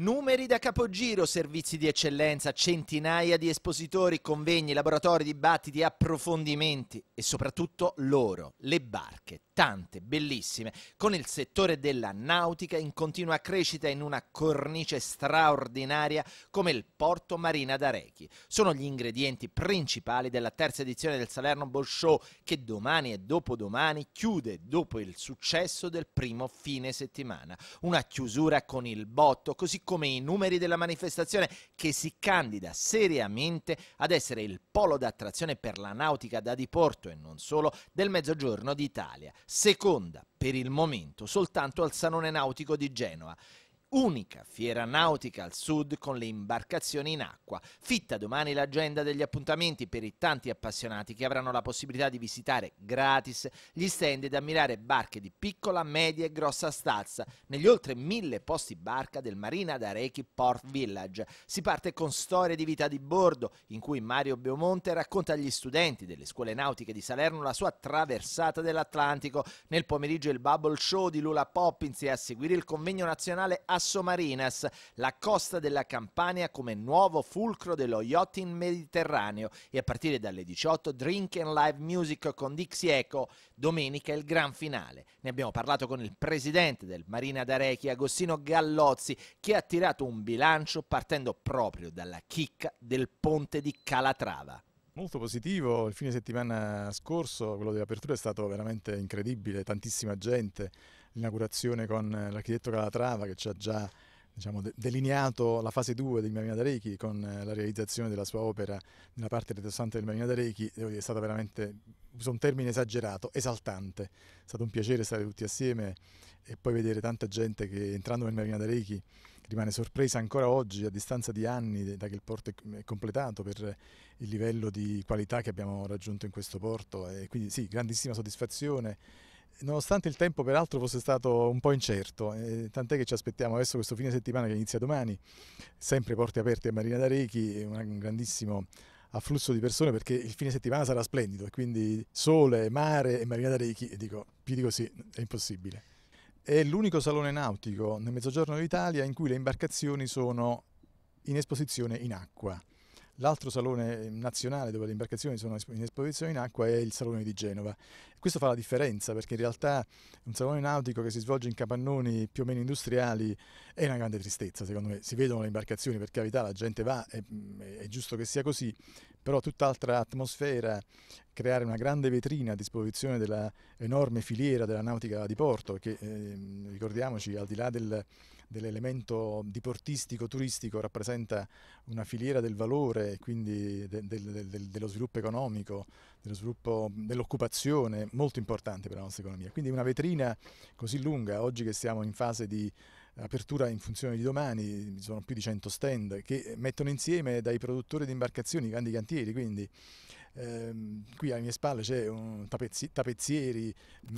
Numeri da capogiro, servizi di eccellenza, centinaia di espositori, convegni, laboratori, dibattiti, approfondimenti e soprattutto loro, le barche, tante, bellissime, con il settore della nautica in continua crescita in una cornice straordinaria come il Porto Marina d'Arechi. Sono gli ingredienti principali della terza edizione del Salerno Ball Show che domani e dopodomani chiude dopo il successo del primo fine settimana. Una chiusura con il botto, così come come i numeri della manifestazione che si candida seriamente ad essere il polo d'attrazione per la nautica da diporto e non solo del Mezzogiorno d'Italia, seconda per il momento soltanto al Salone Nautico di Genova unica fiera nautica al sud con le imbarcazioni in acqua. Fitta domani l'agenda degli appuntamenti per i tanti appassionati che avranno la possibilità di visitare gratis gli stand ed ammirare barche di piccola, media e grossa stazza negli oltre mille posti barca del Marina d'Arechi Port Village. Si parte con storie di vita di bordo in cui Mario Beomonte racconta agli studenti delle scuole nautiche di Salerno la sua traversata dell'Atlantico. Nel pomeriggio il Bubble Show di Lula Poppins e a seguire il convegno nazionale a Sasso Marinas, la costa della Campania come nuovo fulcro dello yacht in mediterraneo e a partire dalle 18 Drink and Live Music con Dixie Eco, domenica il gran finale. Ne abbiamo parlato con il presidente del Marina d'Arechi, Agostino Gallozzi, che ha tirato un bilancio partendo proprio dalla chicca del ponte di Calatrava. Molto positivo, il fine settimana scorso, quello dell'apertura è stato veramente incredibile, tantissima gente, l'inaugurazione con eh, l'architetto Calatrava che ci ha già diciamo, delineato la fase 2 del Marina d'Arechi con eh, la realizzazione della sua opera nella parte retrostante del Marina d'Arechi, devo dire è stata veramente, uso un termine esagerato, esaltante, è stato un piacere stare tutti assieme e poi vedere tanta gente che entrando nel Marina d'Arechi rimane sorpresa ancora oggi a distanza di anni da che il porto è completato per il livello di qualità che abbiamo raggiunto in questo porto e quindi sì, grandissima soddisfazione Nonostante il tempo peraltro fosse stato un po' incerto, eh, tant'è che ci aspettiamo adesso questo fine settimana che inizia domani, sempre porte aperte a Marina d'Arechi, un grandissimo afflusso di persone perché il fine settimana sarà splendido e quindi sole, mare e Marina d'Arechi, e dico, più di così è impossibile. È l'unico salone nautico nel mezzogiorno d'Italia in cui le imbarcazioni sono in esposizione in acqua. L'altro salone nazionale dove le imbarcazioni sono in esposizione in acqua è il Salone di Genova. Questo fa la differenza perché in realtà un salone nautico che si svolge in capannoni più o meno industriali è una grande tristezza, secondo me. Si vedono le imbarcazioni, per carità la gente va, mm, è, è giusto che sia così, però tutt'altra atmosfera, creare una grande vetrina a disposizione dell'enorme filiera della nautica di porto, che eh, ricordiamoci al di là del, dell'elemento diportistico turistico rappresenta una filiera del valore, quindi de, de, de, dello sviluppo economico, dello sviluppo dell'occupazione molto importante per la nostra economia. Quindi una vetrina così lunga, oggi che siamo in fase di apertura in funzione di domani, ci sono più di 100 stand che mettono insieme dai produttori di imbarcazioni i grandi cantieri, quindi ehm, qui alle mie spalle c'è tapezzi, tapezzieri,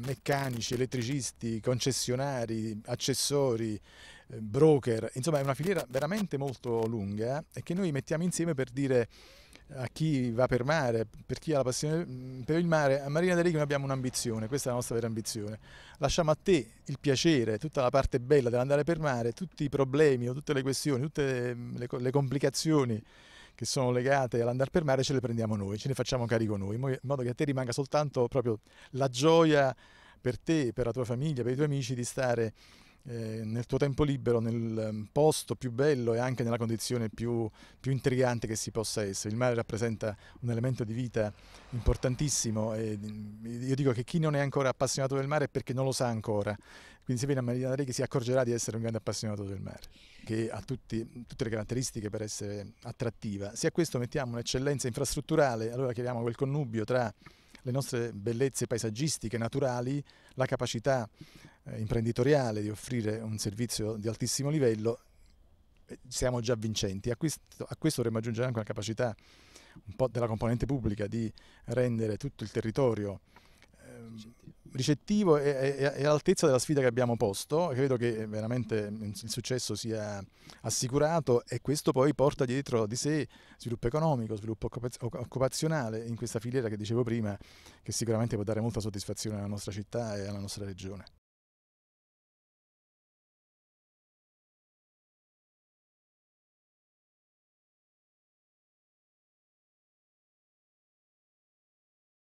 meccanici, elettricisti, concessionari, accessori, eh, broker, insomma è una filiera veramente molto lunga eh, e che noi mettiamo insieme per dire a chi va per mare, per chi ha la passione mm, per il mare, a Marina del Riccio noi abbiamo un'ambizione, questa è la nostra vera ambizione. Lasciamo a te il piacere, tutta la parte bella dell'andare per mare, tutti i problemi o tutte le questioni, tutte mm, le, le complicazioni che sono legate all'andare per mare ce le prendiamo noi, ce ne facciamo carico noi, in modo che a te rimanga soltanto proprio la gioia per te, per la tua famiglia, per i tuoi amici di stare eh, nel tuo tempo libero, nel ehm, posto più bello e anche nella condizione più, più, intrigante che si possa essere. Il mare rappresenta un elemento di vita importantissimo e mm, io dico che chi non è ancora appassionato del mare è perché non lo sa ancora. Quindi se viene a Marina Reghi si accorgerà di essere un grande appassionato del mare, che ha tutti, tutte le caratteristiche per essere attrattiva. Se a questo mettiamo un'eccellenza infrastrutturale, allora chiediamo quel connubio tra le nostre bellezze paesaggistiche, naturali, la capacità eh, imprenditoriale di offrire un servizio di altissimo livello, eh, siamo già vincenti. A questo, a questo dovremmo aggiungere anche la capacità un po' della componente pubblica di rendere tutto il territorio ricettivo e, e, e all'altezza della sfida che abbiamo posto. Credo che veramente il successo sia assicurato e questo poi porta dietro di sé sviluppo economico, sviluppo occupazionale in questa filiera che dicevo prima, che sicuramente può dare molta soddisfazione alla nostra città e alla nostra regione.